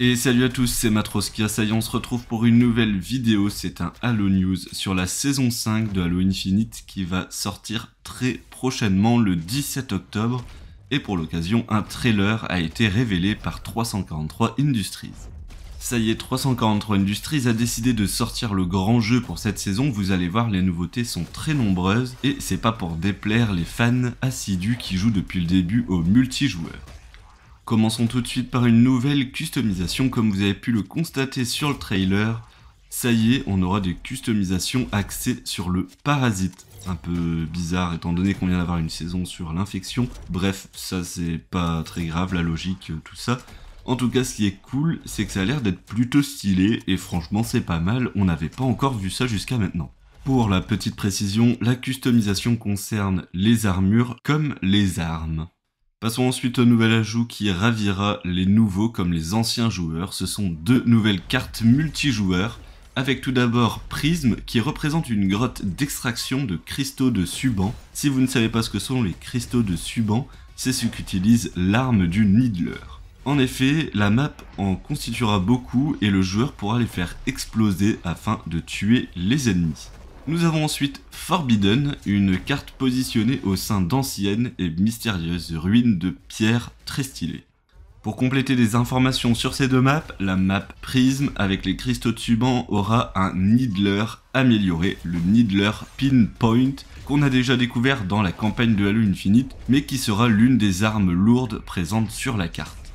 Et salut à tous, c'est Matroskia, ça y est, on se retrouve pour une nouvelle vidéo, c'est un Halo News sur la saison 5 de Halo Infinite qui va sortir très prochainement le 17 octobre et pour l'occasion un trailer a été révélé par 343 Industries. Ça y est, 343 Industries a décidé de sortir le grand jeu pour cette saison. Vous allez voir, les nouveautés sont très nombreuses et c'est pas pour déplaire les fans assidus qui jouent depuis le début aux multijoueur. Commençons tout de suite par une nouvelle customisation comme vous avez pu le constater sur le trailer. Ça y est, on aura des customisations axées sur le parasite. Un peu bizarre étant donné qu'on vient d'avoir une saison sur l'infection. Bref, ça c'est pas très grave, la logique, euh, tout ça. En tout cas, ce qui est cool, c'est que ça a l'air d'être plutôt stylé et franchement c'est pas mal, on n'avait pas encore vu ça jusqu'à maintenant. Pour la petite précision, la customisation concerne les armures comme les armes. Passons ensuite au nouvel ajout qui ravira les nouveaux comme les anciens joueurs. Ce sont deux nouvelles cartes multijoueurs, avec tout d'abord Prism qui représente une grotte d'extraction de cristaux de Suban. Si vous ne savez pas ce que sont les cristaux de Suban, c'est ce qu'utilise l'arme du Needler. En effet, la map en constituera beaucoup et le joueur pourra les faire exploser afin de tuer les ennemis. Nous avons ensuite Forbidden, une carte positionnée au sein d'anciennes et mystérieuses ruines de pierre très stylées. Pour compléter des informations sur ces deux maps, la map Prism avec les cristaux de suban aura un Needler amélioré, le Needler Pinpoint, qu'on a déjà découvert dans la campagne de Halo Infinite, mais qui sera l'une des armes lourdes présentes sur la carte.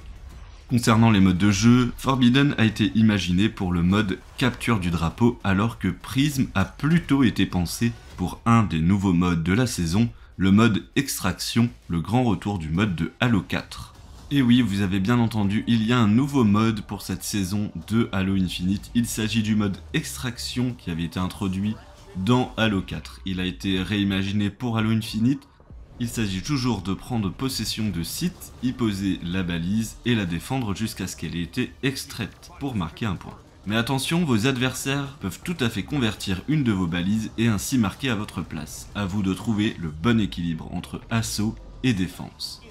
Concernant les modes de jeu, Forbidden a été imaginé pour le mode capture du drapeau alors que Prism a plutôt été pensé pour un des nouveaux modes de la saison, le mode extraction, le grand retour du mode de Halo 4. Et oui, vous avez bien entendu, il y a un nouveau mode pour cette saison de Halo Infinite. Il s'agit du mode extraction qui avait été introduit dans Halo 4. Il a été réimaginé pour Halo Infinite il s'agit toujours de prendre possession de sites, y poser la balise et la défendre jusqu'à ce qu'elle ait été extraite pour marquer un point. Mais attention, vos adversaires peuvent tout à fait convertir une de vos balises et ainsi marquer à votre place. À vous de trouver le bon équilibre entre assaut et défense.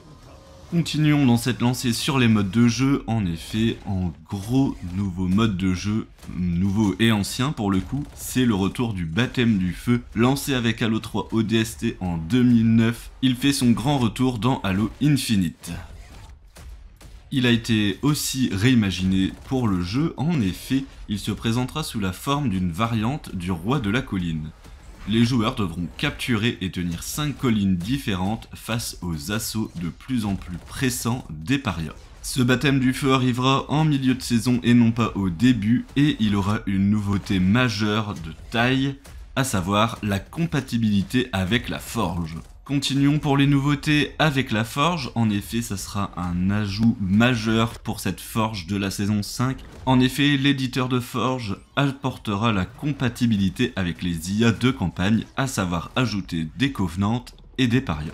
Continuons dans cette lancée sur les modes de jeu, en effet, en gros nouveau mode de jeu, nouveau et ancien pour le coup, c'est le retour du baptême du feu, lancé avec Halo 3 ODST en 2009, il fait son grand retour dans Halo Infinite. Il a été aussi réimaginé pour le jeu, en effet, il se présentera sous la forme d'une variante du roi de la colline. Les joueurs devront capturer et tenir 5 collines différentes face aux assauts de plus en plus pressants des parias. Ce baptême du feu arrivera en milieu de saison et non pas au début, et il aura une nouveauté majeure de taille, à savoir la compatibilité avec la forge. Continuons pour les nouveautés avec la forge, en effet ça sera un ajout majeur pour cette forge de la saison 5. En effet l'éditeur de forge apportera la compatibilité avec les IA de campagne, à savoir ajouter des covenantes et des parias.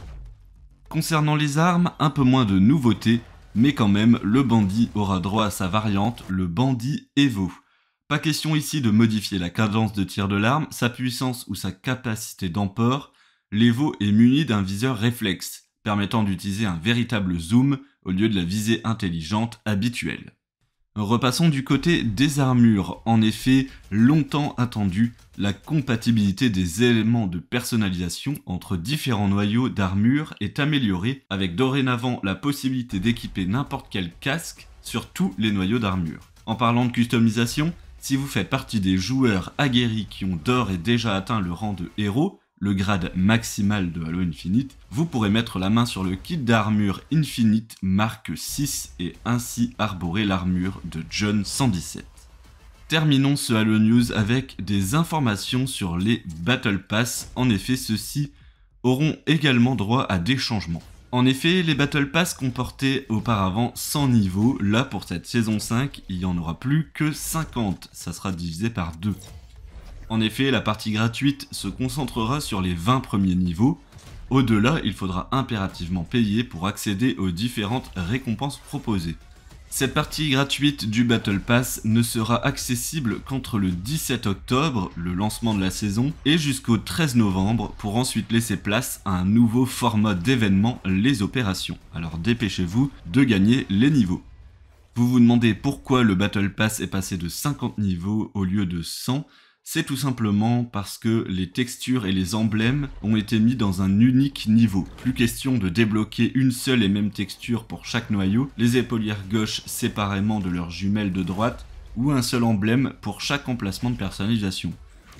Concernant les armes, un peu moins de nouveautés, mais quand même le bandit aura droit à sa variante, le bandit Evo. Pas question ici de modifier la cadence de tir de l'arme, sa puissance ou sa capacité d'emport, l'Evo est muni d'un viseur réflexe, permettant d'utiliser un véritable zoom au lieu de la visée intelligente habituelle. Repassons du côté des armures. En effet, longtemps attendu, la compatibilité des éléments de personnalisation entre différents noyaux d'armure est améliorée avec dorénavant la possibilité d'équiper n'importe quel casque sur tous les noyaux d'armure. En parlant de customisation, si vous faites partie des joueurs aguerris qui ont d'or et déjà atteint le rang de héros, le grade maximal de Halo Infinite, vous pourrez mettre la main sur le kit d'armure Infinite marque 6 et ainsi arborer l'armure de John 117. Terminons ce Halo News avec des informations sur les Battle Pass. En effet, ceux-ci auront également droit à des changements. En effet, les Battle Pass comportaient auparavant 100 niveaux, là pour cette saison 5, il n'y en aura plus que 50, ça sera divisé par 2. En effet, la partie gratuite se concentrera sur les 20 premiers niveaux, au-delà il faudra impérativement payer pour accéder aux différentes récompenses proposées. Cette partie gratuite du Battle Pass ne sera accessible qu'entre le 17 octobre, le lancement de la saison, et jusqu'au 13 novembre pour ensuite laisser place à un nouveau format d'événement, les opérations. Alors dépêchez-vous de gagner les niveaux. Vous vous demandez pourquoi le Battle Pass est passé de 50 niveaux au lieu de 100 c'est tout simplement parce que les textures et les emblèmes ont été mis dans un unique niveau. Plus question de débloquer une seule et même texture pour chaque noyau, les épaulières gauches séparément de leurs jumelles de droite, ou un seul emblème pour chaque emplacement de personnalisation.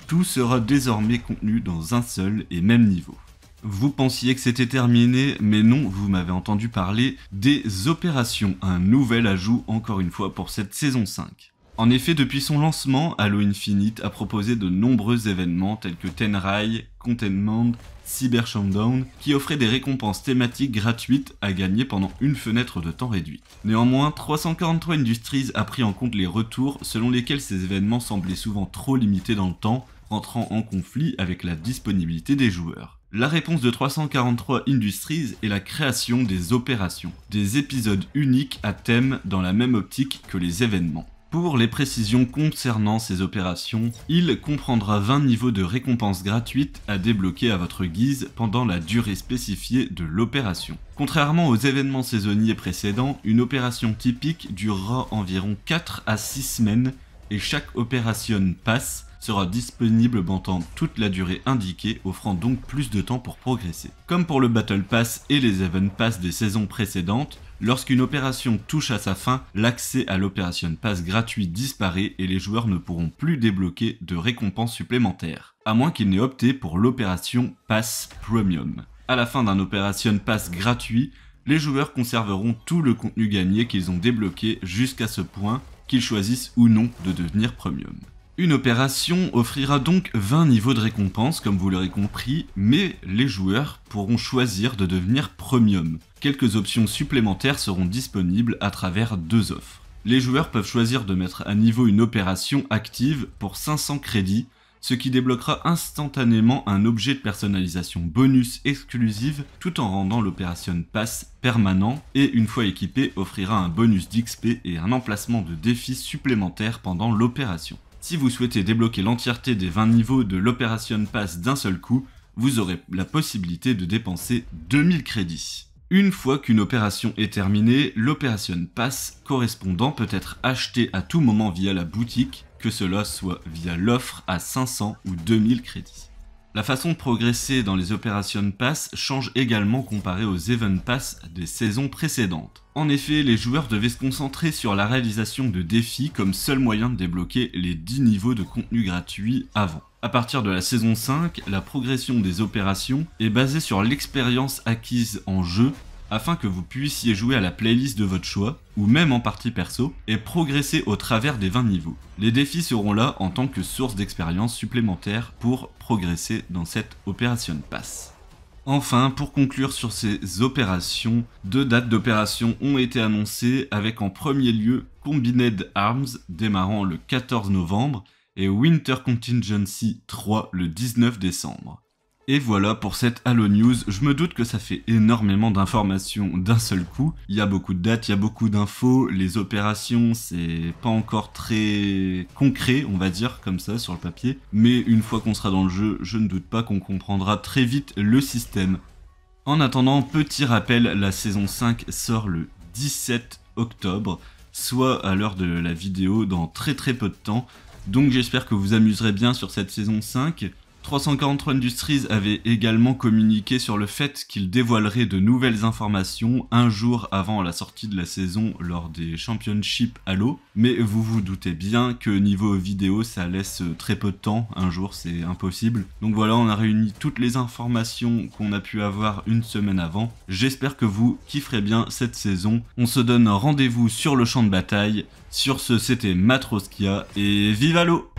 Tout sera désormais contenu dans un seul et même niveau. Vous pensiez que c'était terminé, mais non, vous m'avez entendu parler des opérations, un nouvel ajout encore une fois pour cette saison 5. En effet, depuis son lancement, Halo Infinite a proposé de nombreux événements tels que Tenrai, Containment, Cyber Showdown, qui offraient des récompenses thématiques gratuites à gagner pendant une fenêtre de temps réduite. Néanmoins, 343 Industries a pris en compte les retours selon lesquels ces événements semblaient souvent trop limités dans le temps, rentrant en conflit avec la disponibilité des joueurs. La réponse de 343 Industries est la création des opérations, des épisodes uniques à thème dans la même optique que les événements. Pour les précisions concernant ces opérations, il comprendra 20 niveaux de récompenses gratuites à débloquer à votre guise pendant la durée spécifiée de l'opération. Contrairement aux événements saisonniers précédents, une opération typique durera environ 4 à 6 semaines et chaque opération Pass sera disponible pendant toute la durée indiquée, offrant donc plus de temps pour progresser. Comme pour le Battle Pass et les Event Pass des saisons précédentes, Lorsqu'une opération touche à sa fin, l'accès à l'Opération Pass gratuit disparaît et les joueurs ne pourront plus débloquer de récompenses supplémentaires, à moins qu'ils n'aient opté pour l'opération Pass Premium. À la fin d'un Opération Pass gratuit, les joueurs conserveront tout le contenu gagné qu'ils ont débloqué jusqu'à ce point qu'ils choisissent ou non de devenir premium. Une opération offrira donc 20 niveaux de récompense, comme vous l'aurez compris, mais les joueurs pourront choisir de devenir premium. Quelques options supplémentaires seront disponibles à travers deux offres. Les joueurs peuvent choisir de mettre à niveau une opération active pour 500 crédits, ce qui débloquera instantanément un objet de personnalisation bonus exclusive tout en rendant l'opération pass permanent et une fois équipé offrira un bonus d'XP et un emplacement de défi supplémentaire pendant l'opération. Si vous souhaitez débloquer l'entièreté des 20 niveaux de l'Opération Pass d'un seul coup, vous aurez la possibilité de dépenser 2000 crédits. Une fois qu'une opération est terminée, l'opération Pass correspondant peut être acheté à tout moment via la boutique, que cela soit via l'offre à 500 ou 2000 crédits. La façon de progresser dans les Operation Pass change également comparé aux Event Pass des saisons précédentes. En effet, les joueurs devaient se concentrer sur la réalisation de défis comme seul moyen de débloquer les 10 niveaux de contenu gratuit avant. A partir de la saison 5, la progression des opérations est basée sur l'expérience acquise en jeu afin que vous puissiez jouer à la playlist de votre choix, ou même en partie perso, et progresser au travers des 20 niveaux. Les défis seront là en tant que source d'expérience supplémentaire pour progresser dans cette Opération passe. Enfin, pour conclure sur ces opérations, deux dates d'opération ont été annoncées avec en premier lieu Combined Arms démarrant le 14 novembre et Winter Contingency 3 le 19 décembre. Et voilà pour cette Halo News. Je me doute que ça fait énormément d'informations d'un seul coup. Il y a beaucoup de dates, il y a beaucoup d'infos, les opérations, c'est pas encore très concret, on va dire, comme ça, sur le papier. Mais une fois qu'on sera dans le jeu, je ne doute pas qu'on comprendra très vite le système. En attendant, petit rappel, la saison 5 sort le 17 octobre, soit à l'heure de la vidéo dans très très peu de temps. Donc j'espère que vous amuserez bien sur cette saison 5. 343 Industries avait également communiqué sur le fait qu'il dévoilerait de nouvelles informations un jour avant la sortie de la saison lors des Championships à l'eau. mais vous vous doutez bien que niveau vidéo ça laisse très peu de temps, un jour c'est impossible. Donc voilà, on a réuni toutes les informations qu'on a pu avoir une semaine avant. J'espère que vous kifferez bien cette saison. On se donne rendez-vous sur le champ de bataille. Sur ce, c'était Matroskia et vive l'eau